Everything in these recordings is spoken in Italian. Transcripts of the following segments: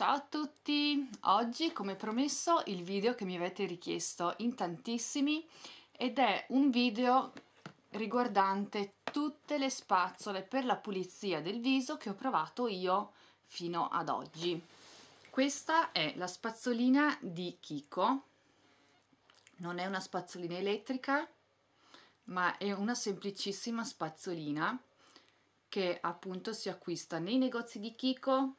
Ciao a tutti! Oggi, come promesso, il video che mi avete richiesto in tantissimi ed è un video riguardante tutte le spazzole per la pulizia del viso che ho provato io fino ad oggi. Questa è la spazzolina di Kiko. Non è una spazzolina elettrica, ma è una semplicissima spazzolina che appunto si acquista nei negozi di Kiko,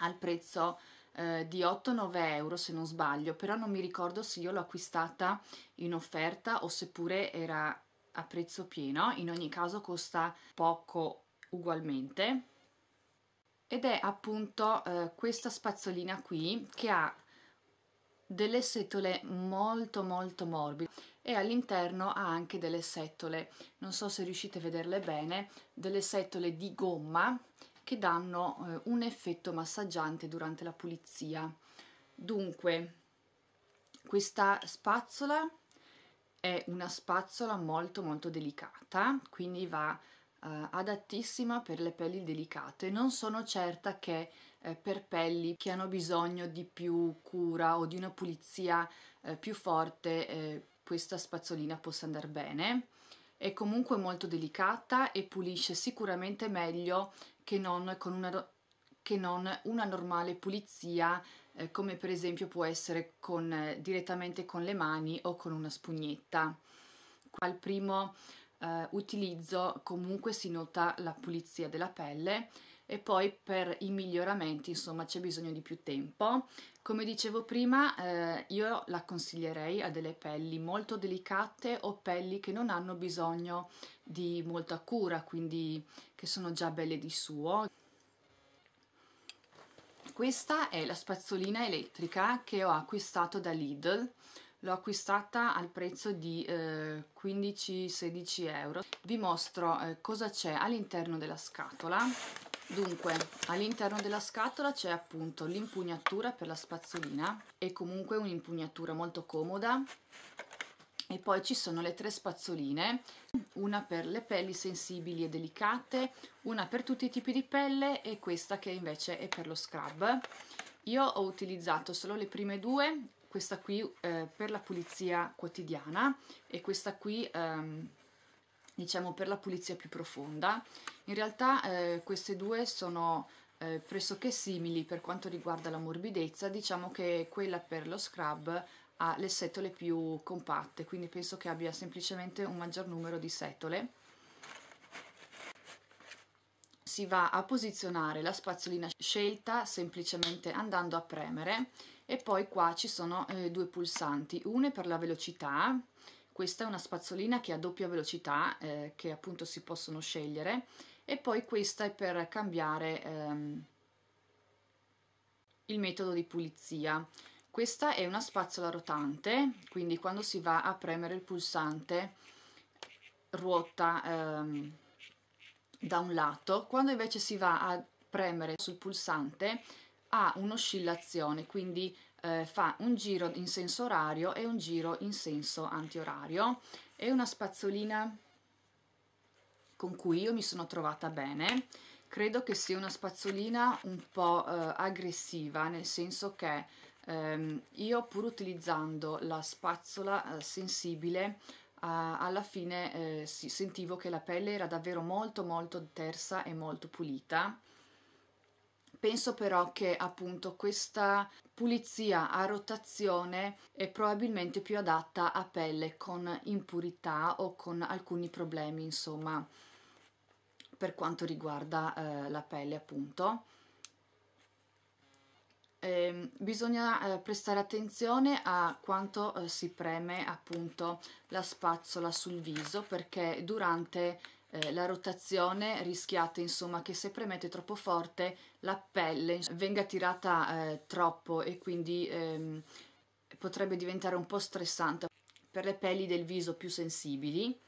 al prezzo eh, di 8-9 euro se non sbaglio, però non mi ricordo se io l'ho acquistata in offerta o seppure era a prezzo pieno, in ogni caso costa poco ugualmente ed è appunto eh, questa spazzolina qui che ha delle setole molto molto morbide e all'interno ha anche delle setole, non so se riuscite a vederle bene, delle setole di gomma che danno eh, un effetto massaggiante durante la pulizia. Dunque, questa spazzola è una spazzola molto molto delicata, quindi va eh, adattissima per le pelli delicate. Non sono certa che eh, per pelli che hanno bisogno di più cura o di una pulizia eh, più forte eh, questa spazzolina possa andare bene. È comunque molto delicata e pulisce sicuramente meglio che non, una, che non una, normale pulizia eh, come per esempio può essere con, eh, direttamente con le mani o con una spugnetta. Qua al primo eh, utilizzo comunque si nota la pulizia della pelle e poi per i miglioramenti insomma c'è bisogno di più tempo. Come dicevo prima eh, io la consiglierei a delle pelli molto delicate o pelli che non hanno bisogno di molta cura quindi che sono già belle di suo. Questa è la spazzolina elettrica che ho acquistato da Lidl l'ho acquistata al prezzo di eh, 15-16 euro vi mostro eh, cosa c'è all'interno della scatola Dunque, all'interno della scatola c'è appunto l'impugnatura per la spazzolina, è comunque un'impugnatura molto comoda, e poi ci sono le tre spazzoline, una per le pelli sensibili e delicate, una per tutti i tipi di pelle e questa che invece è per lo scrub. Io ho utilizzato solo le prime due, questa qui eh, per la pulizia quotidiana e questa qui... Ehm, diciamo per la pulizia più profonda. In realtà eh, queste due sono eh, pressoché simili per quanto riguarda la morbidezza, diciamo che quella per lo scrub ha le setole più compatte, quindi penso che abbia semplicemente un maggior numero di setole. Si va a posizionare la spazzolina scelta semplicemente andando a premere e poi qua ci sono eh, due pulsanti, uno è per la velocità, questa è una spazzolina che ha doppia velocità eh, che appunto si possono scegliere e poi questa è per cambiare ehm, il metodo di pulizia questa è una spazzola rotante quindi quando si va a premere il pulsante ruota ehm, da un lato quando invece si va a premere sul pulsante ha un'oscillazione quindi eh, fa un giro in senso orario e un giro in senso antiorario è una spazzolina con cui io mi sono trovata bene credo che sia una spazzolina un po' eh, aggressiva nel senso che ehm, io pur utilizzando la spazzola eh, sensibile alla fine eh, sentivo che la pelle era davvero molto molto tersa e molto pulita Penso però che appunto questa pulizia a rotazione è probabilmente più adatta a pelle con impurità o con alcuni problemi insomma per quanto riguarda eh, la pelle appunto. Eh, bisogna eh, prestare attenzione a quanto eh, si preme appunto la spazzola sul viso perché durante eh, la rotazione rischiate insomma che se premete troppo forte la pelle venga tirata eh, troppo e quindi ehm, potrebbe diventare un po' stressante per le pelli del viso più sensibili.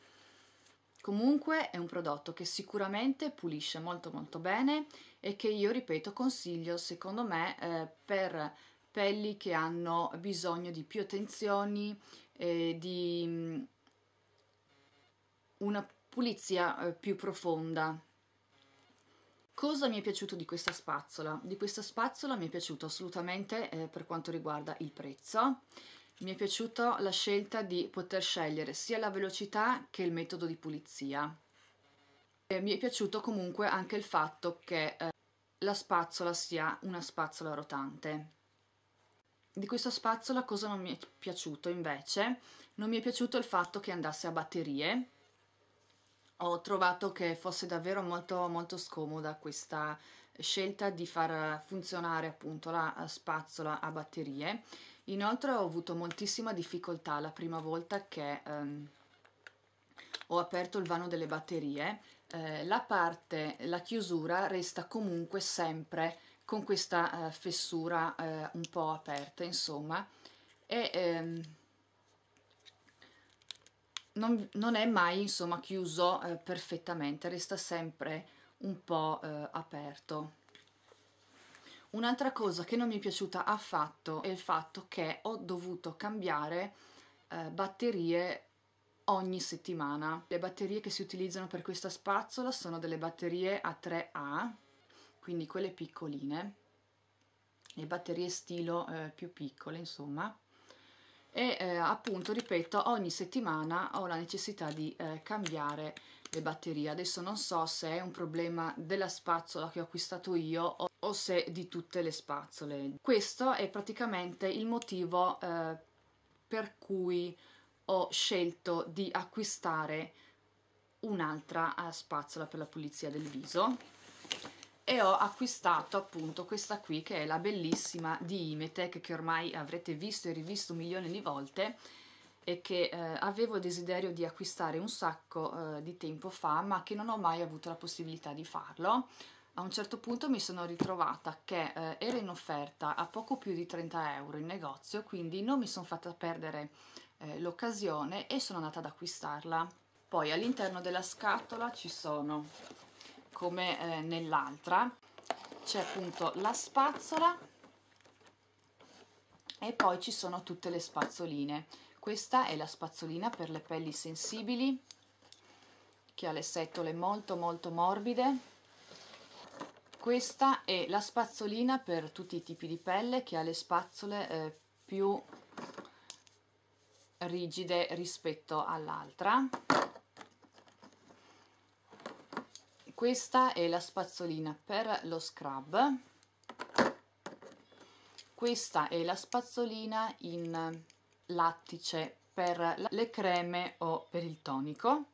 Comunque è un prodotto che sicuramente pulisce molto molto bene e che io ripeto consiglio secondo me eh, per pelli che hanno bisogno di più attenzioni, eh, di mm, una pulizia eh, più profonda. Cosa mi è piaciuto di questa spazzola? Di questa spazzola mi è piaciuto assolutamente eh, per quanto riguarda il prezzo, mi è piaciuta la scelta di poter scegliere sia la velocità che il metodo di pulizia. E mi è piaciuto comunque anche il fatto che eh, la spazzola sia una spazzola rotante. Di questa spazzola cosa non mi è piaciuto invece? Non mi è piaciuto il fatto che andasse a batterie, ho trovato che fosse davvero molto, molto scomoda questa scelta di far funzionare appunto la eh, spazzola a batterie. Inoltre ho avuto moltissima difficoltà la prima volta che ehm, ho aperto il vano delle batterie, eh, la parte, la chiusura resta comunque sempre con questa eh, fessura eh, un po' aperta insomma e ehm, non, non è mai insomma chiuso eh, perfettamente, resta sempre un po' eh, aperto. Un'altra cosa che non mi è piaciuta affatto è il fatto che ho dovuto cambiare eh, batterie ogni settimana. Le batterie che si utilizzano per questa spazzola sono delle batterie a 3A, quindi quelle piccoline, le batterie stilo eh, più piccole insomma, e eh, appunto ripeto ogni settimana ho la necessità di eh, cambiare le batterie adesso non so se è un problema della spazzola che ho acquistato io o, o se di tutte le spazzole questo è praticamente il motivo eh, per cui ho scelto di acquistare un'altra eh, spazzola per la pulizia del viso e ho acquistato appunto questa qui che è la bellissima di Imetech che ormai avrete visto e rivisto un milione di volte e che eh, avevo desiderio di acquistare un sacco eh, di tempo fa ma che non ho mai avuto la possibilità di farlo a un certo punto mi sono ritrovata che eh, era in offerta a poco più di 30 euro in negozio quindi non mi sono fatta perdere eh, l'occasione e sono andata ad acquistarla poi all'interno della scatola ci sono come eh, nell'altra c'è appunto la spazzola e poi ci sono tutte le spazzoline questa è la spazzolina per le pelli sensibili che ha le setole molto molto morbide questa è la spazzolina per tutti i tipi di pelle che ha le spazzole eh, più rigide rispetto all'altra questa è la spazzolina per lo scrub questa è la spazzolina in lattice per le creme o per il tonico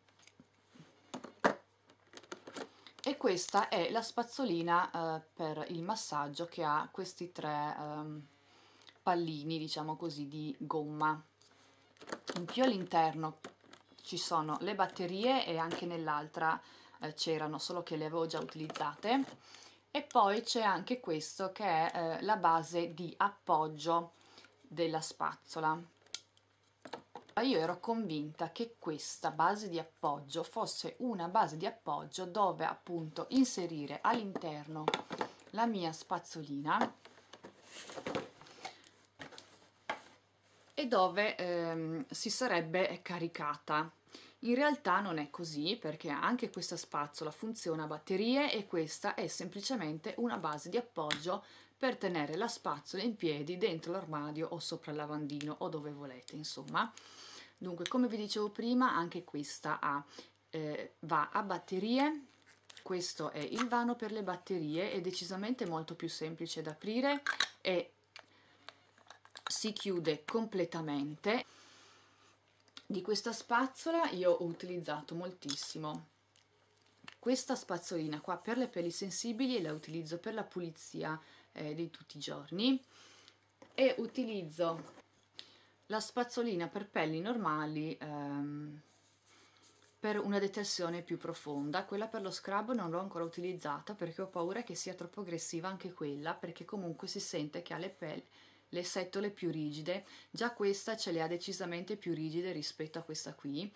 e questa è la spazzolina eh, per il massaggio che ha questi tre eh, pallini diciamo così di gomma in più all'interno ci sono le batterie e anche nell'altra eh, c'erano, solo che le avevo già utilizzate. E poi c'è anche questo che è eh, la base di appoggio della spazzola. Io ero convinta che questa base di appoggio fosse una base di appoggio dove appunto inserire all'interno la mia spazzolina e dove ehm, si sarebbe caricata in realtà non è così perché anche questa spazzola funziona a batterie e questa è semplicemente una base di appoggio per tenere la spazzola in piedi dentro l'armadio o sopra il lavandino o dove volete insomma. Dunque come vi dicevo prima anche questa ha, eh, va a batterie, questo è il vano per le batterie, è decisamente molto più semplice da aprire e si chiude completamente di questa spazzola io ho utilizzato moltissimo questa spazzolina qua per le pelli sensibili e la utilizzo per la pulizia eh, di tutti i giorni e utilizzo la spazzolina per pelli normali ehm, per una detersione più profonda quella per lo scrub non l'ho ancora utilizzata perché ho paura che sia troppo aggressiva anche quella perché comunque si sente che ha le pelli le setole più rigide, già questa ce le ha decisamente più rigide rispetto a questa qui,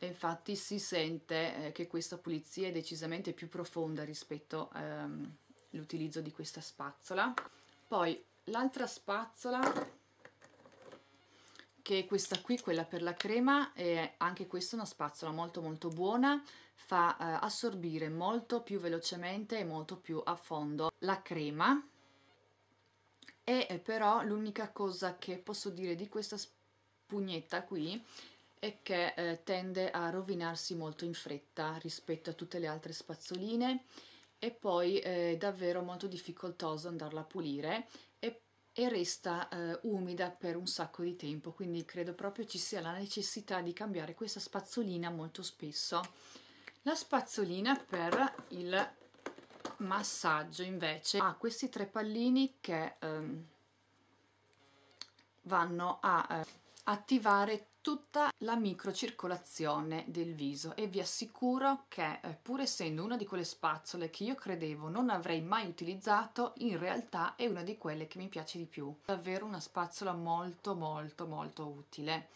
e infatti si sente eh, che questa pulizia è decisamente più profonda rispetto ehm, all'utilizzo di questa spazzola. Poi l'altra spazzola che è questa qui, quella per la crema, è anche questa una spazzola molto molto buona, fa eh, assorbire molto più velocemente e molto più a fondo la crema e però l'unica cosa che posso dire di questa spugnetta qui è che eh, tende a rovinarsi molto in fretta rispetto a tutte le altre spazzoline e poi eh, è davvero molto difficoltoso andarla a pulire e, e resta eh, umida per un sacco di tempo quindi credo proprio ci sia la necessità di cambiare questa spazzolina molto spesso la spazzolina per il massaggio invece ha questi tre pallini che ehm, vanno a eh, attivare tutta la microcircolazione del viso e vi assicuro che eh, pur essendo una di quelle spazzole che io credevo non avrei mai utilizzato in realtà è una di quelle che mi piace di più davvero una spazzola molto molto molto utile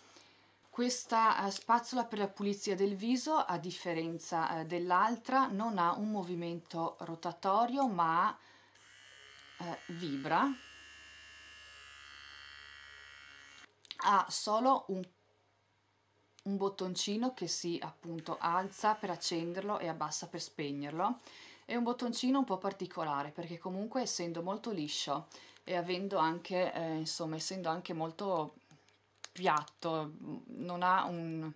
questa eh, spazzola per la pulizia del viso, a differenza eh, dell'altra, non ha un movimento rotatorio ma eh, vibra. Ha solo un un bottoncino che si appunto alza per accenderlo e abbassa per spegnerlo è un bottoncino un po' particolare perché comunque essendo molto liscio e avendo anche eh, insomma essendo anche molto piatto, non, un,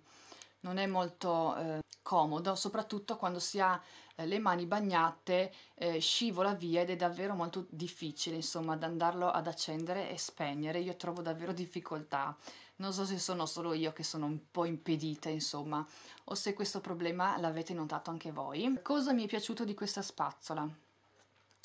non è molto eh, comodo, soprattutto quando si ha eh, le mani bagnate, eh, scivola via ed è davvero molto difficile, insomma, ad andarlo ad accendere e spegnere. Io trovo davvero difficoltà. Non so se sono solo io che sono un po' impedita, insomma, o se questo problema l'avete notato anche voi. Cosa mi è piaciuto di questa spazzola?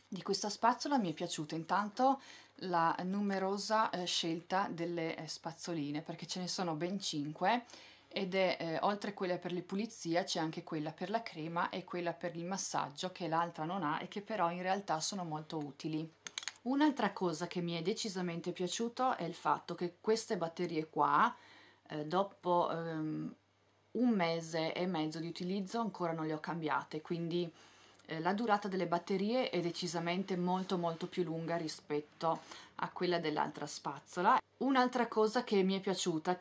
Di questa spazzola mi è piaciuto intanto la numerosa eh, scelta delle eh, spazzoline perché ce ne sono ben 5 ed è eh, oltre quella per le pulizie c'è anche quella per la crema e quella per il massaggio che l'altra non ha e che però in realtà sono molto utili. Un'altra cosa che mi è decisamente piaciuto è il fatto che queste batterie qua eh, dopo ehm, un mese e mezzo di utilizzo ancora non le ho cambiate quindi eh, la durata delle batterie è decisamente molto molto più lunga rispetto a quella dell'altra spazzola. Un'altra cosa che mi è piaciuta,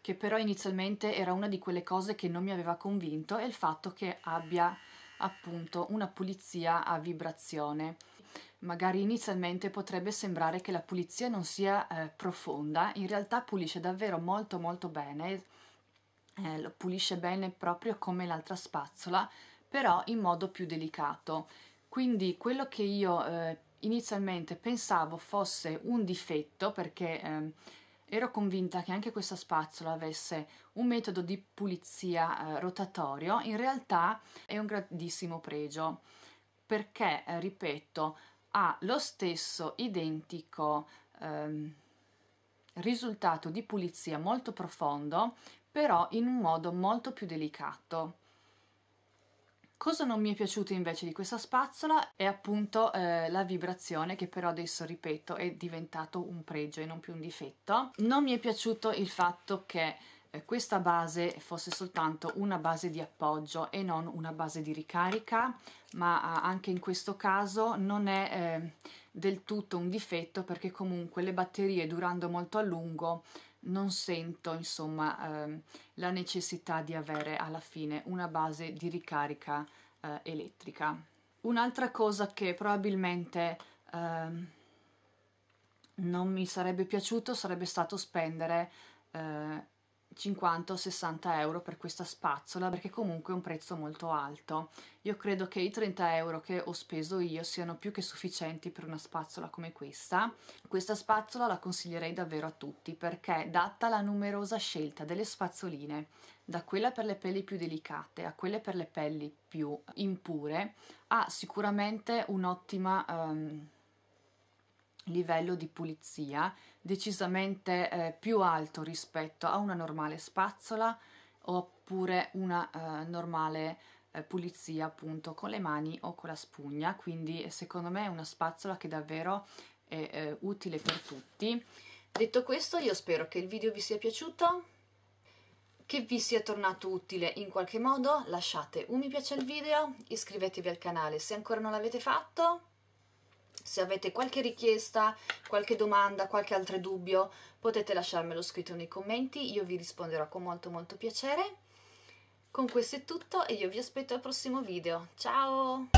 che però inizialmente era una di quelle cose che non mi aveva convinto, è il fatto che abbia appunto una pulizia a vibrazione. Magari inizialmente potrebbe sembrare che la pulizia non sia eh, profonda, in realtà pulisce davvero molto molto bene, eh, lo pulisce bene proprio come l'altra spazzola, però in modo più delicato. Quindi quello che io eh, inizialmente pensavo fosse un difetto perché eh, ero convinta che anche questa spazzola avesse un metodo di pulizia eh, rotatorio, in realtà è un grandissimo pregio perché, eh, ripeto, ha lo stesso identico ehm, risultato di pulizia molto profondo però in un modo molto più delicato. Cosa non mi è piaciuto invece di questa spazzola è appunto eh, la vibrazione che però adesso ripeto è diventato un pregio e non più un difetto. Non mi è piaciuto il fatto che eh, questa base fosse soltanto una base di appoggio e non una base di ricarica ma anche in questo caso non è eh, del tutto un difetto perché comunque le batterie durando molto a lungo non sento insomma ehm, la necessità di avere alla fine una base di ricarica eh, elettrica. Un'altra cosa che probabilmente ehm, non mi sarebbe piaciuto sarebbe stato spendere eh, 50 o 60 euro per questa spazzola perché comunque è un prezzo molto alto. Io credo che i 30 euro che ho speso io siano più che sufficienti per una spazzola come questa. Questa spazzola la consiglierei davvero a tutti perché data la numerosa scelta delle spazzoline, da quella per le pelli più delicate a quelle per le pelli più impure, ha sicuramente un'ottima... Um, livello di pulizia decisamente eh, più alto rispetto a una normale spazzola oppure una eh, normale eh, pulizia appunto con le mani o con la spugna quindi eh, secondo me è una spazzola che davvero è eh, utile per tutti detto questo io spero che il video vi sia piaciuto che vi sia tornato utile in qualche modo lasciate un mi piace al video iscrivetevi al canale se ancora non l'avete fatto se avete qualche richiesta, qualche domanda, qualche altro dubbio, potete lasciarmelo scritto nei commenti, io vi risponderò con molto molto piacere. Con questo è tutto e io vi aspetto al prossimo video. Ciao!